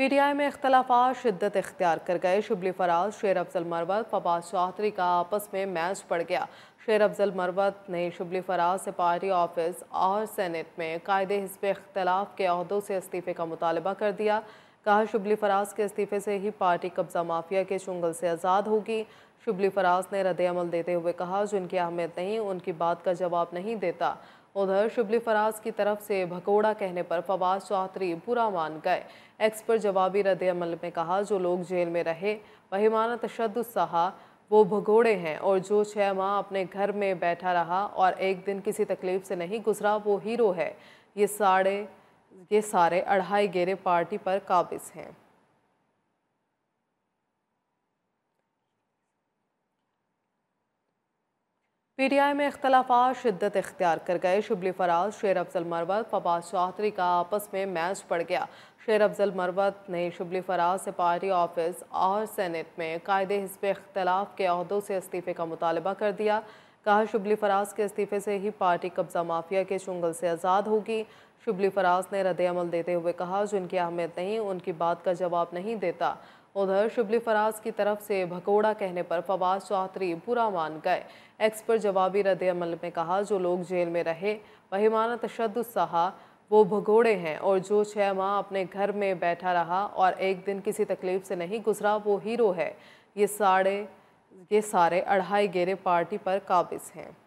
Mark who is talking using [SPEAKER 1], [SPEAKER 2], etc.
[SPEAKER 1] P T I में अख्तलाफा शिद्दत इख्तियार कर गए शिबली फराज शेर अफजल मरवत फवाद चौधरी का आपस में मैच पड़ गया शेर अफजल मरवत ने शिबली फराज से पार्टी ऑफिस और सैनट में कायद हिस्ब इख्तलाफ के अहदों से इस्तीफ़े का मुतालबा कर दिया कहा शिबली फराज के इस्तीफ़े से ही पार्टी कब्जा माफिया के चुंगल से आज़ाद होगी शिबली फराज ने रद्द अमल देते हुए कहा जिनकी अहमियत नहीं उनकी बात का जवाब नहीं देता उधर शिबली फराज की तरफ से भकोड़ा कहने पर फवाद चौधरी बुरा मान गए एक्स पर जवाबी रद्द अमल में कहा जो लोग जेल में रहे माना तशद सहा वो भगोड़े हैं और जो छः माह अपने घर में बैठा रहा और एक दिन किसी तकलीफ से नहीं गुजरा वो हीरो है ये साढ़े ये सारे अढ़ाई गेरे पार्टी पर काबिज हैं पी टी आई में अख्तलाफा शिद्दत इख्तियार कर गए शिबली फराज शेर अफजल मरवत फवाद चौधरी का आपस में मैच पड़ गया शेर अफजल मरवत ने शिबली फराज से पार्टी ऑफिस और सैनट में कायद हिस्ब इख्तलाफ के अहदों से इस्तीफ़े का मुतालबा कर दिया कहा शिबली फराज के इस्तीफ़े से ही पार्टी कब्जा माफिया के चुंगल से आज़ाद होगी शिबली फराज ने रद्द अमल देते हुए कहा जिनकी अहमियत नहीं उनकी बात का जवाब नहीं देता उधर शिबली फराज की तरफ से भकोड़ा कहने पर फवाद चौधरी बुरा मान गए एक्स पर जवाबी रद्द अमल में कहा जो लोग जेल में रहे माना तशद सहा वो भगोड़े हैं और जो छः माह अपने घर में बैठा रहा और एक दिन किसी तकलीफ से नहीं गुजरा वो हीरो है ये साढ़े ये सारे अढ़ाई गेरे पार्टी पर काबिज हैं